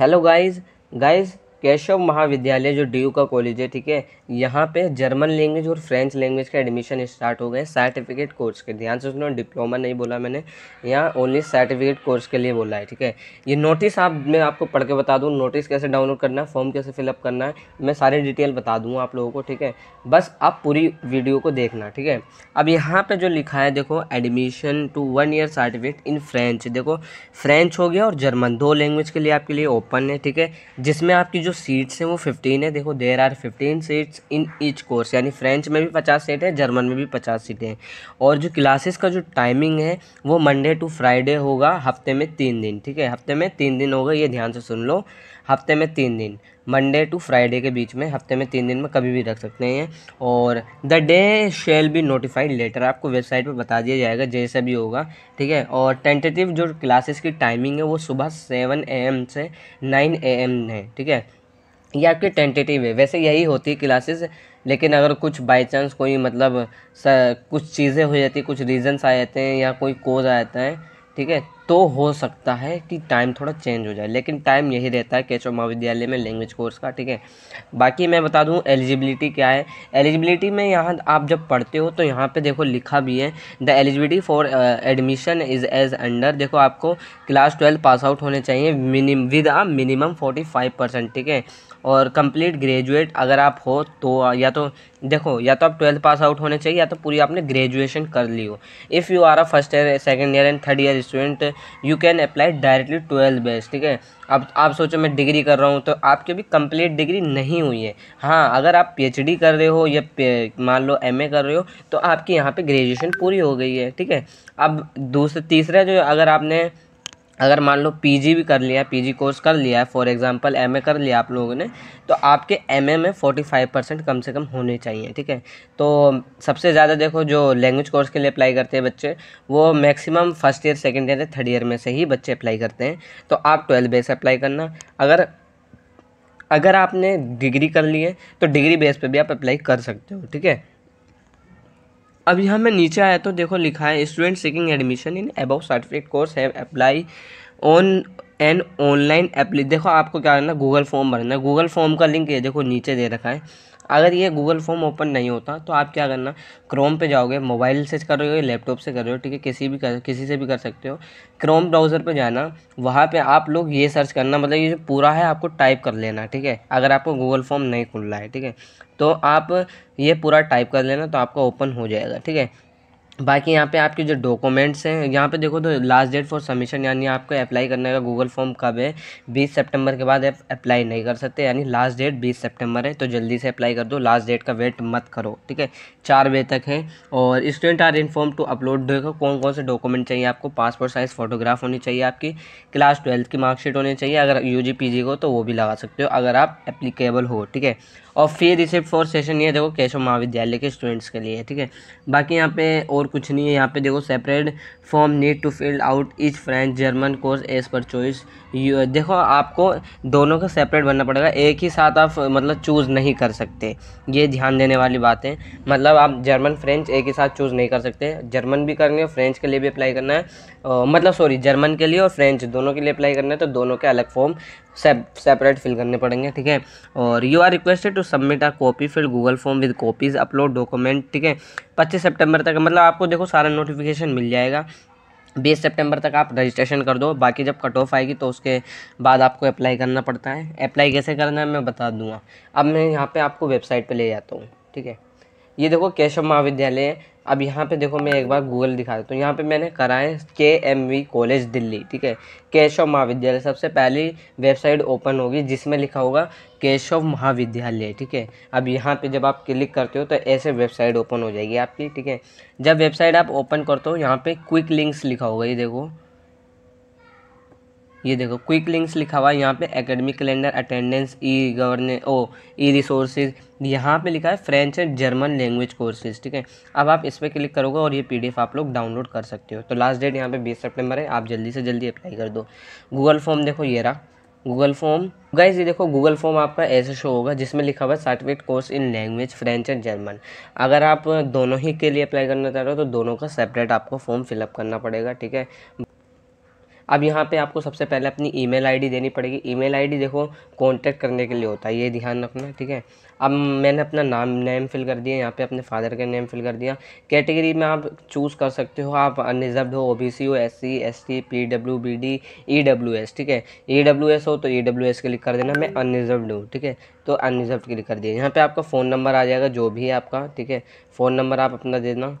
hello guys guys Keshav महाविद्यालय जो D का कॉलेज है ठीक है यहाँ पे जर्मन लैंग्वेज और फ्रेंच लैंग्वेज का एडमिशन स्टार्ट हो गए सर्टिफिकेट कोर्स के ध्यान से सुनो डिप्लोमा नहीं बोला मैंने यहाँ ओनली सर्टिफिकेट कोर्स के लिए बोला है ठीक है ये नोटिस आप मैं आपको पढ़ के बता दूँ नोटिस कैसे डाउनलोड करना है फॉर्म कैसे फिलअप करना है मैं सारी डिटेल बता दूँगा आप लोगों को ठीक है बस आप पूरी वीडियो को देखना ठीक है अब यहाँ पर जो लिखा है देखो admission to one year certificate in French देखो फ्रेंच हो गया और जर्मन दो लैंग्वेज के लिए आपके लिए ओपन है ठीक है जिसमें आपकी जो सीट्स हैं वो फिफ्टीन है देखो there are fifteen seats in each course यानी फ्रेंच में भी पचास सीट है जर्मन में भी पचास सीटें हैं और जो क्लासेस का जो टाइमिंग है वो मंडे टू फ्राइडे होगा हफ्ते में तीन दिन ठीक है हफ्ते में तीन दिन होगा ये ध्यान से सुन लो हफ्ते में तीन दिन मंडे टू फ्राइडे के बीच में हफ्ते में तीन दिन में कभी भी रख सकते हैं और the day shall be notified later आपको वेबसाइट पे बता दिया जाएगा जैसा भी होगा ठीक है और टेंटेटिव जो क्लासेस की टाइमिंग है वो सुबह सेवन ए एम से नाइन ए एम है ठीक है या आपकी टेंटेटिव है वैसे यही होती है क्लासेस लेकिन अगर कुछ बाय चांस कोई मतलब कुछ चीज़ें हो जाती कुछ रीज़न्स आ जाते हैं या कोई कोज आ जाता है ठीक है तो हो सकता है कि टाइम थोड़ा चेंज हो जाए लेकिन टाइम यही रहता है केचो महाविद्यालय में लैंग्वेज कोर्स का ठीक है बाकी मैं बता दूं एलिजिबिलिटी क्या है एलिजिबिलिटी में यहाँ आप जब पढ़ते हो तो यहाँ पे देखो लिखा भी है the eligibility for admission is age under देखो आपको क्लास ट्वेल्व पास आउट होने चाहिए minimum with a minimum forty five percent ठीक है और कंप्लीट ग्रेजुएट अगर आप हो तो या तो देखो या तो आप ट्वेल्थ पास आउट होने चाहिए या तो पूरी आपने ग्रेजुएशन कर ली हो if you are a first year second year and third year student you can apply directly twelfth base ठीक है अब आप सोचो मैं डिग्री कर रहा हूँ तो आपकी अभी कंप्लीट डिग्री नहीं हुई है हाँ अगर आप पी कर रहे हो या मान लो एम कर रहे हो तो आपकी यहाँ पर ग्रेजुएशन पूरी हो गई है ठीक है अब दूसरा तीसरा जो अगर आपने अगर मान लो पीजी भी कर लिया पीजी कोर्स कर लिया है फॉर एग्जांपल एमए कर लिया आप लोगों ने तो आपके एमए में फोर्टी फाइव परसेंट कम से कम होने चाहिए ठीक है तो सबसे ज़्यादा देखो जो लैंग्वेज कोर्स के लिए अप्लाई करते हैं बच्चे वो maximum first year second year या थर्ड ईयर में से ही बच्चे अप्लाई करते हैं तो आप ट्वेल्थ बेस अप्लाई करना अगर अगर आपने डिग्री कर ली है तो डिग्री बेस पर भी आप अप्लाई कर सकते हो ठीक है अब यहाँ मैं नीचे आया तो देखो लिखा है student seeking admission in above certificate course have apply on an online apply देखो आपको क्या करना गूगल फॉर्म भरना है गूगल फॉर्म का लिंक ये देखो नीचे दे रखा है अगर ये गूगल फॉर्म ओपन नहीं होता तो आप क्या करना क्रोम पे जाओगे मोबाइल से कर रहे हो लैपटॉप से कर रहे हो ठीक है किसी भी कर किसी से भी कर सकते हो क्रोम ब्राउज़र पे जाना वहाँ पे आप लोग ये सर्च करना मतलब ये जो पूरा है आपको टाइप कर लेना ठीक है अगर आपको गूगल फॉर्म नहीं खुल रहा है ठीक है तो आप ये पूरा टाइप कर लेना तो आपका ओपन हो जाएगा ठीक है बाकी यहाँ पे आपके जो डॉक्यूमेंट्स हैं यहाँ पे देखो तो लास्ट डेट फॉर सबमिशन यानी आपको अप्लाई करने का गूगल फॉर्म कब है बीस सितंबर के बाद आप अप्लाई नहीं कर सकते यानी लास्ट डेट बीस सितंबर है तो जल्दी से अप्लाई कर दो लास्ट डेट का वेट मत करो ठीक है चार बजे तक है और student are form to upload देखो कौन कौन से डॉक्यूमेंट चाहिए आपको पासपोर्ट साइज़ फोटोग्राफ होनी चाहिए आपकी क्लास ट्वेल्थ की मार्कशीट होनी चाहिए अगर यू जी को तो वो भी लगा सकते हो अगर आप एप्लीकेबल हो ठीक है और फी रिसिप्ट फॉर सेशन ये देखो केशव महाविद्यालय के स्टूडेंट्स के लिए ठीक है बाकी यहाँ पे और कुछ नहीं है यहाँ पे देखो separate form need to fill out each French German course as per choice देखो आपको दोनों का सेपरेट बनना पड़ेगा एक ही साथ आप मतलब चूज़ नहीं कर सकते ये ध्यान देने वाली बात है मतलब आप जर्मन फ्रेंच एक ही साथ चूज़ नहीं कर सकते जर्मन भी करेंगे फ्रेंच के लिए भी अप्लाई करना है मतलब सॉरी जर्मन के लिए और फ्रेंच दोनों के लिए अप्लाई करना है तो दोनों के अलग फॉर्म सेपरेट फिल करने पड़ेंगे ठीक है और you are requested to submit are copy फिर Google form with copies upload document ठीक है पच्चीस सेप्टेम्बर तक मतलब आपको देखो सारा नोटिफिकेशन मिल जाएगा बीस सितंबर तक आप रजिस्ट्रेशन कर दो बाकी जब कट ऑफ आएगी तो उसके बाद आपको अप्लाई करना पड़ता है अप्लाई कैसे करना है मैं बता दूंगा अब मैं यहाँ पे आपको वेबसाइट पे ले जाता हूँ ठीक है ये देखो केशव महाविद्यालय अब यहाँ पे देखो मैं एक बार गूगल दिखा देता हूँ यहाँ पे मैंने करा है के एम वी कॉलेज दिल्ली ठीक है केशव महाविद्यालय सबसे पहली वेबसाइट ओपन होगी जिसमें लिखा होगा केशव महाविद्यालय ठीक है अब यहाँ पे जब आप क्लिक करते हो तो ऐसे वेबसाइट ओपन हो जाएगी आपकी ठीक है जब वेबसाइट आप ओपन करते हो यहाँ पर क्विक लिंक्स लिखा होगा ये देखो ये देखो क्विक लिंक्स लिखा हुआ है यहाँ पे academic calendar attendance E govern O E resources यहाँ पे लिखा है French and German language courses ठीक है अब आप इस पर क्लिक करोगे और ये पीडीएफ आप लोग डाउनलोड कर सकते हो तो लास्ट डेट यहाँ पे बीस सितंबर है आप जल्दी से जल्दी अप्लाई कर दो गूगल फॉर्म देखो ये रहा गूगल फॉर्म गाइज ये देखो गूगल फॉर्म आपका ऐसे शो होगा जिसमें लिखा हुआ है certificate course in language French and German अगर आप दोनों ही के लिए अप्लाई करना चाह रहे हो तो दोनों का सेपरेट आपको फॉर्म फिलअप करना पड़ेगा ठीक है अब यहाँ पे आपको सबसे पहले अपनी ईमेल आईडी देनी पड़ेगी ईमेल आईडी देखो कांटेक्ट करने के लिए होता है ये ध्यान रखना ठीक है अब मैंने अपना नाम नेम फिल कर दिया यहाँ पे अपने फादर का नेम फिल कर दिया कैटेगरी में आप चूज़ कर सकते हो आप अनरिजर्व हो ओ बी सी हो S C S T P W B D E S ठीक है ई डब्ल्यू एस हो तो ई डब्ल्यू एस क्लिक कर देना मैं अनरिजर्व हूँ ठीक है तो अनरिजर्व क्लिक कर दिया यहाँ पर आपका फ़ोन नंबर आ जाएगा जो भी है आपका ठीक है फ़ोन नंबर आप अपना देना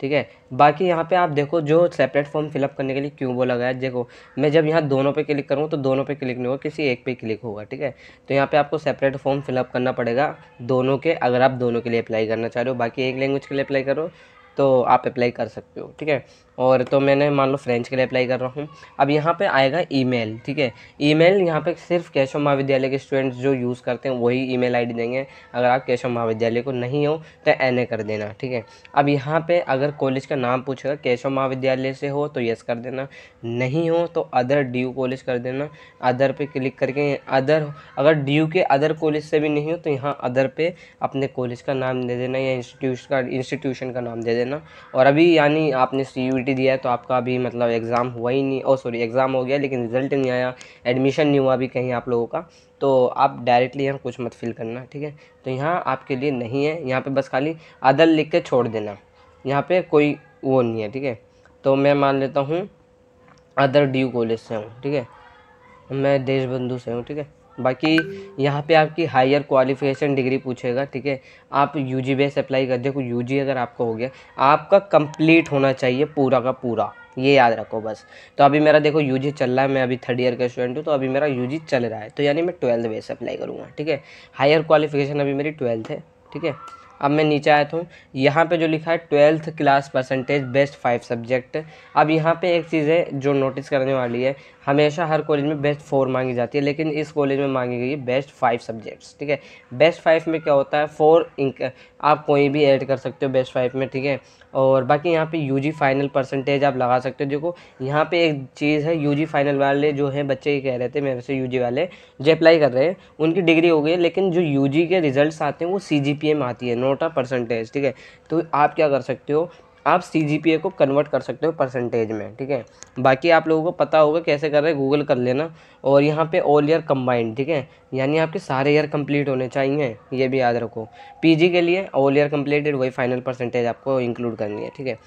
ठीक है बाकी यहाँ पे आप देखो जो सेपरेट फॉर्म फिलअप करने के लिए क्यों बोला गया है देखो मैं जब यहाँ दोनों पे क्लिक करूँ तो दोनों पे क्लिक नहीं होगा किसी एक पे क्लिक होगा ठीक है तो यहाँ पे आपको सेपरेट फॉर्म फिलअप करना पड़ेगा दोनों के अगर आप दोनों के लिए अप्लाई करना चाह रहे हो बाकी एक लैंग्वेज के लिए अप्लाई करो तो आप अप्लाई कर सकते हो ठीक है और तो मैंने मान लो फ्रेंच के लिए अप्लाई कर रहा हूँ अब यहाँ पे आएगा ईमेल ठीक है ईमेल यहाँ पर सिर्फ केशव महाविद्यालय के स्टूडेंट्स जो यूज़ करते हैं वही ईमेल आईडी देंगे अगर आप केशव महाविद्यालय को नहीं हो तो एन कर देना ठीक है अब यहाँ पर अगर कॉलेज का नाम पूछेगा केशव महाविद्यालय से हो तो यस कर देना नहीं हो तो अदर डी कॉलेज कर देना अदर पर क्लिक करके अदर अगर डी के अदर कॉलेज से भी नहीं हो तो यहाँ अदर पे अपने कॉलेज का नाम दे देना या इंस्टीट्यूशन का इंस्टीट्यूशन का नाम दे देना और अभी यानी आपने सी एनसीईआरटी दिया है तो आपका अभी मतलब एग्ज़ाम हुआ ही नहीं ओ सॉरी एग्ज़ाम हो गया लेकिन रिज़ल्ट नहीं आया एडमिशन नहीं हुआ अभी कहीं आप लोगों का तो आप डायरेक्टली यहाँ कुछ मत फिल करना ठीक है तो यहाँ आपके लिए नहीं है यहाँ पर बस खाली अदर लिख के छोड़ देना यहाँ पर कोई वो नहीं है ठीक है तो मैं मान लेता हूँ अदर डी यू कॉलेज से हूँ ठीक है मैं देशबंधु से हूँ ठीक है बाकी यहाँ पे आपकी हायर क्वालिफिकेशन डिग्री पूछेगा ठीक है आप यू जी बेस अप्लाई कर देखो यू जी अगर आपका हो गया आपका कंप्लीट होना चाहिए पूरा का पूरा ये याद रखो बस तो अभी मेरा देखो यू जी चल रहा है मैं अभी थर्ड ईयर का स्टूडेंट हूँ तो अभी मेरा यू जी चल रहा है तो यानी मैं ट्वेल्थ बेस अप्लाई करूँगा ठीक है हायर क्वालिफिकेशन अभी मेरी ट्वेल्थ है ठीक है अब मैं नीचे आया था यहाँ पे जो लिखा है twelfth class percentage best five subject अब यहाँ पे एक चीज़ है जो नोटिस करने वाली है हमेशा हर कॉलेज में बेस्ट फोर मांगी जाती है लेकिन इस कॉलेज में मांगी गई है बेस्ट फाइव सब्जेक्ट्स ठीक है बेस्ट फाइव में क्या होता है फोर आप कोई भी ऐड कर सकते हो बेस्ट फाइव में ठीक है और बाकी यहाँ पे यूजी फाइनल परसेंटेज आप लगा सकते हो देखो यहाँ पे एक चीज़ है यूजी फाइनल वाले जो हैं बच्चे ये कह रहे थे मेरे से यूजी वाले जो अप्लाई कर रहे हैं उनकी डिग्री हो गई है लेकिन जो यूजी के रिजल्ट्स आते हैं वो सी जी पी आती है नोटा परसेंटेज ठीक है तो आप क्या कर सकते हो आप सी को कन्वर्ट कर सकते हो परसेंटेज में ठीक है बाकी आप लोगों को पता होगा कैसे कर रहे हैं गूगल कर लेना और यहाँ पे ऑल ईयर कम्बाइंड ठीक है यानी आपके सारे ईयर कंप्लीट होने चाहिए ये भी याद रखो पीजी के लिए ऑल ईयर कम्प्लीटेड वही फाइनल परसेंटेज आपको इंक्लूड करनी है ठीक है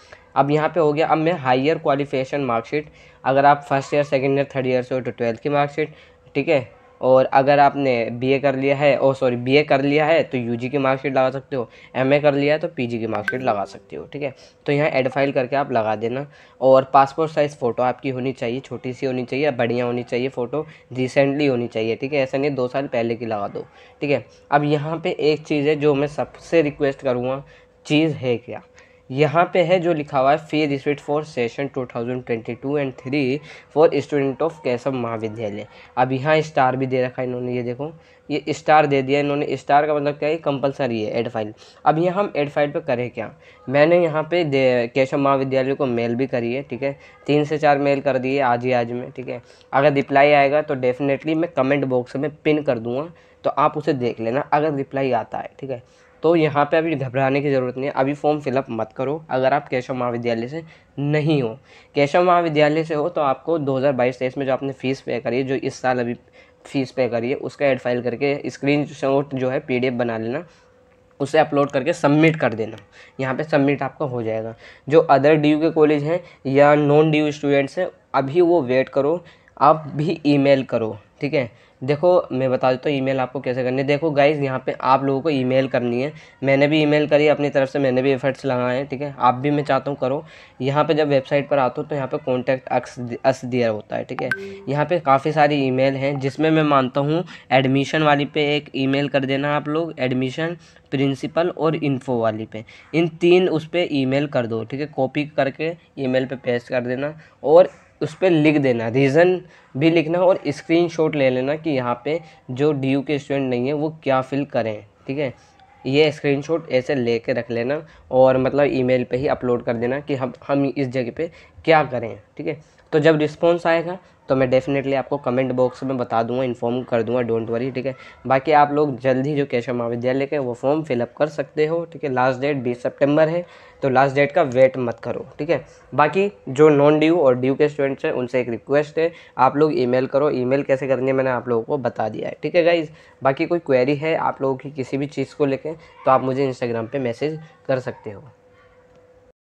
अब यहाँ पे हो गया अब मैं हाईयर क्वालिफिकेशन मार्कशीट अगर आप first year second year third year से हो तो ट्वेल्थ की मार्कशीट ठीक है और अगर आपने बीए कर लिया है ओ सॉरी बीए कर लिया है तो यूजी की मार्कशीट लगा सकते हो एमए कर लिया है तो पीजी की मार्कशीट लगा सकते हो ठीक है तो यहाँ एड फाइल करके आप लगा देना और पासपोर्ट साइज़ फ़ोटो आपकी होनी चाहिए छोटी सी होनी चाहिए बढ़िया होनी चाहिए फ़ोटो रिसेंटली होनी चाहिए ठीक है ऐसा नहीं दो साल पहले की लगा दो ठीक है अब यहाँ पर एक चीज़ है जो मैं सबसे रिक्वेस्ट करूँगा चीज़ है क्या यहाँ पे है जो लिखा हुआ है fee receipt for session 2022 and three for student of कैसम महाविद्यालय अब यहाँ स्टार भी दे रखा है इन्होंने ये देखो ये स्टार दे दिया इन्होंने स्टार का मतलब क्या है कंपलसरी है एड फाइल अब यहाँ हम एड फाइल पे करें क्या मैंने यहाँ पे केशव महाविद्यालय को मेल भी करी है ठीक है तीन से चार मेल कर दिए आज ही आज में ठीक है अगर रिप्लाई आएगा तो डेफिनेटली मैं कमेंट बॉक्स में पिन कर दूँगा तो आप उसे देख लेना अगर रिप्लाई आता है ठीक है तो यहाँ पे अभी घबराने की ज़रूरत नहीं है अभी फॉर्म फिलअप मत करो अगर आप केशव महाविद्यालय से नहीं हो केशव महाविद्यालय से हो तो आपको 2022-23 में जो आपने फ़ीस पे करी है जो इस साल अभी फ़ीस पे करी है उसका एड फाइल करके स्क्रीन शॉट जो है पी बना लेना उसे अपलोड करके सबमिट कर देना यहाँ पे सबमिट आपका हो जाएगा जो अदर डी के कॉलेज हैं या नॉन डी स्टूडेंट्स हैं अभी वो वेट करो आप भी ईमेल करो ठीक है देखो मैं बता देता हूँ ईमेल आपको कैसे करनी है देखो गाइज यहाँ पे आप लोगों को ईमेल करनी है मैंने भी ईमेल करी अपनी तरफ से मैंने भी एफर्ट्स लगाए हैं ठीक है आप भी मैं चाहता हूँ करो यहाँ पे जब वेबसाइट पर आता हूँ तो यहाँ पे कॉन्टैक्ट अक्स अस दिया होता है ठीक है यहाँ पे काफ़ी सारी मेल हैं जिसमें मैं मानता हूँ एडमिशन वाली पे एक ई कर देना आप लोग एडमिशन प्रिंसिपल और इन्फो वाली पे इन तीन उस पर ई कर दो ठीक है कॉपी करके ई मेल पेस्ट कर देना और उस पर लिख देना रीज़न भी लिखना और स्क्रीनशॉट ले लेना कि यहाँ पे जो डी के स्टूडेंट नहीं है वो क्या फिल करें ठीक है ये स्क्रीनशॉट ऐसे ले कर रख लेना और मतलब ईमेल पे ही अपलोड कर देना कि हम हम इस जगह पे क्या करें ठीक है तो जब रिस्पॉन्स आएगा तो मैं डेफिनेटली आपको कमेंट बॉक्स में बता दूंगा इन्फॉर्म कर दूंगा डोंट वरी ठीक है बाकी आप लोग जल्दी जो केशव महाविद्यालय के वो फॉर्म फिलअप कर सकते हो ठीक है लास्ट डेट बीस सितंबर है तो लास्ट डेट का वेट मत करो ठीक है बाकी जो नॉन ड्यू और ड्यू के स्टूडेंट्स हैं उनसे एक रिक्वेस्ट है आप लोग ई करो ई कैसे करनी है मैंने आप लोगों को बता दिया है ठीक है गाइज बाकी कोई क्वेरी है आप लोगों की किसी भी चीज़ को लेकर तो आप मुझे इंस्टाग्राम पर मैसेज कर सकते हो